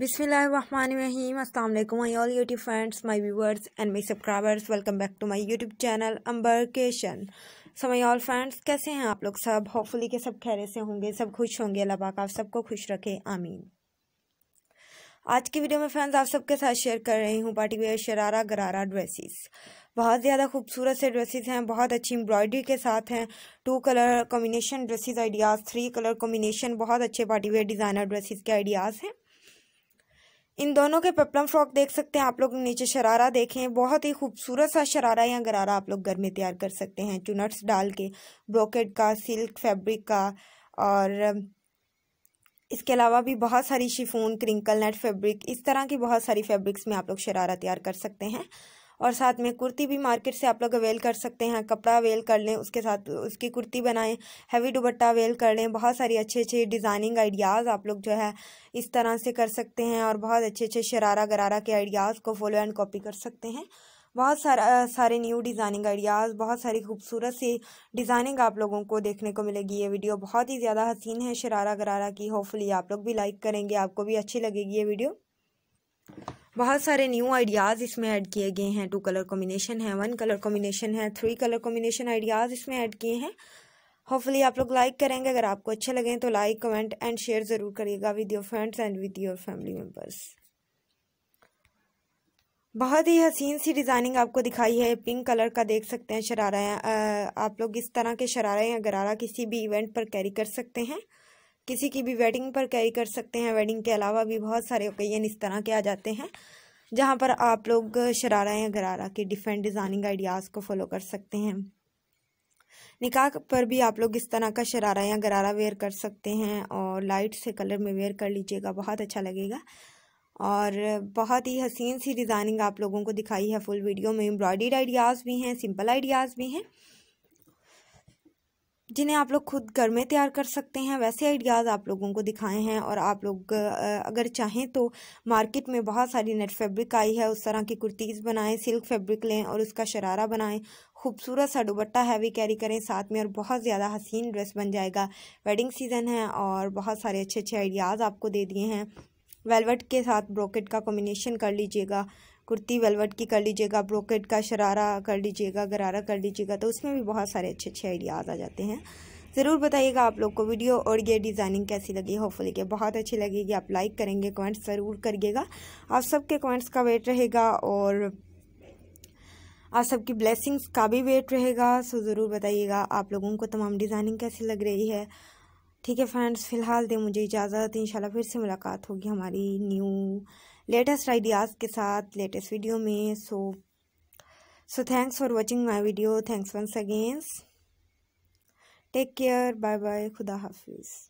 बिसमीम अल्लाम my all YouTube friends my viewers and my subscribers welcome back to my YouTube channel अम्बरकेशन केशन so my all friends कैसे हैं आप लोग सब होपफुली के सब खैरे से होंगे सब खुश होंगे अल्लाह पाक आप सबको खुश रखे आमीन आज की वीडियो में फ्रेंड्स आप सबके साथ शेयर कर रही हूँ पार्टी वेयर शरारा गरारा ड्रेसेस बहुत ज़्यादा खूबसूरत से ड्रेसेस हैं बहुत अच्छी एम्ब्रॉयडरी के साथ हैं two colour combination dresses ideas three colour combination बहुत अच्छे पार्टी वेयर डिज़ाइनर ड्रेसेस के आइडियाज़ हैं इन दोनों के पेप्लम फ्रॉक देख सकते हैं आप लोग नीचे शरारा देखें बहुत ही खूबसूरत सा शरारा या गरारा आप लोग घर में तैयार कर सकते हैं चुनट्स डाल के ब्रोकेट का सिल्क फैब्रिक का और इसके अलावा भी बहुत सारी शिफोन क्रिंकल नेट फैब्रिक इस तरह की बहुत सारी फैब्रिक्स में आप लोग शरारा तैयार कर सकते हैं और साथ में कुर्ती भी मार्केट से आप लोग अवेल कर सकते हैं कपड़ा अवेल कर लें उसके साथ उसकी कुर्ती बनाएं हैवी दुबट्टा अवेल कर लें बहुत सारी अच्छे अच्छे डिज़ाइनिंग आइडियाज़ आप लोग जो है इस तरह से कर सकते हैं और बहुत अच्छे अच्छे शरारा गरारा के आइडियाज़ को फॉलो एंड कॉपी कर सकते हैं बहुत सारा सारे न्यू डिज़ाइनिंग आइडियाज़ बहुत सारी खूबसूरत सी डिज़ाइनिंग आप लोगों को देखने को मिलेगी ये वीडियो बहुत ही ज़्यादा हसीन है शरारा गरारा की होपफुली आप लोग भी लाइक करेंगे आपको भी अच्छी लगेगी ये वीडियो बहुत सारे न्यू आइडियाज़ इसमें ऐड किए गए हैं टू कलर कॉम्बिनेशन है वन कलर कॉम्बिनेशन है थ्री कलर कॉम्बिनेशन आइडियाज़ इसमें ऐड किए हैं होपफुली आप लोग लाइक करेंगे अगर आपको अच्छे लगे तो लाइक कमेंट एंड शेयर ज़रूर करिएगा with your friends and with your family members बहुत ही हसीन सी डिज़ाइनिंग आपको दिखाई है पिंक कलर का देख सकते हैं शरारा आप लोग इस तरह के शरारा या गरारा किसी भी इवेंट पर कैरी कर सकते हैं किसी की भी वेडिंग पर कैरी कर सकते हैं वेडिंग के अलावा भी बहुत सारे ओकेजन इस तरह के आ जाते हैं जहाँ पर आप लोग शरारा या गरारा के डिफरेंट डिज़ाइनिंग आइडियाज़ को फॉलो कर सकते हैं निकाह पर भी आप लोग इस तरह का शरारा या गरारा वेयर कर सकते हैं और लाइट से कलर में वेयर कर लीजिएगा बहुत अच्छा लगेगा और बहुत ही हसीन सी डिज़ाइनिंग आप लोगों को दिखाई है फुल वीडियो में एम्ब्रॉयड्रीड आइडियाज़ भी हैं सिंपल आइडियाज़ भी हैं जिन्हें आप लोग खुद घर में तैयार कर सकते हैं वैसे आइडियाज़ आप लोगों को दिखाए हैं और आप लोग अगर चाहें तो मार्केट में बहुत सारी नेट फैब्रिक आई है उस तरह की कुर्तीज़ बनाएं सिल्क फैब्रिक लें और उसका शरारा बनाएं खूबसूरत सा दुबट्टा हैवी कैरी करें साथ में और बहुत ज़्यादा हसीन ड्रेस बन जाएगा वेडिंग सीज़न है और बहुत सारे अच्छे अच्छे आइडियाज़ आपको दे दिए हैं वेलवेट के साथ ब्रोकेट का कॉम्बिनेशन कर लीजिएगा कुर्ती वेलवेट की कर लीजिएगा ब्रोकेट का शरारा कर लीजिएगा गरारा कर लीजिएगा तो उसमें भी बहुत सारे अच्छे अच्छे आइडियाज़ आ जाते हैं ज़रूर बताइएगा आप लोग को वीडियो और ये डिज़ाइनिंग कैसी लगी होपफुली के बहुत अच्छी लगेगी आप लाइक करेंगे कमेंट्स ज़रूर करिएगा आप सबके कमेंट्स का वेट रहेगा और आप सबकी ब्लेसिंग्स का भी वेट रहेगा सो ज़रूर बताइएगा आप लोगों को तमाम डिज़ाइनिंग कैसी लग रही है ठीक है फ्रेंड्स फ़िलहाल दें मुझे इजाज़त इंशाल्लाह फिर से मुलाकात होगी हमारी न्यू लेटेस्ट आइडियाज़ के साथ लेटेस्ट वीडियो में so so thanks for watching my video thanks once again take care bye bye खुदा हाफिज़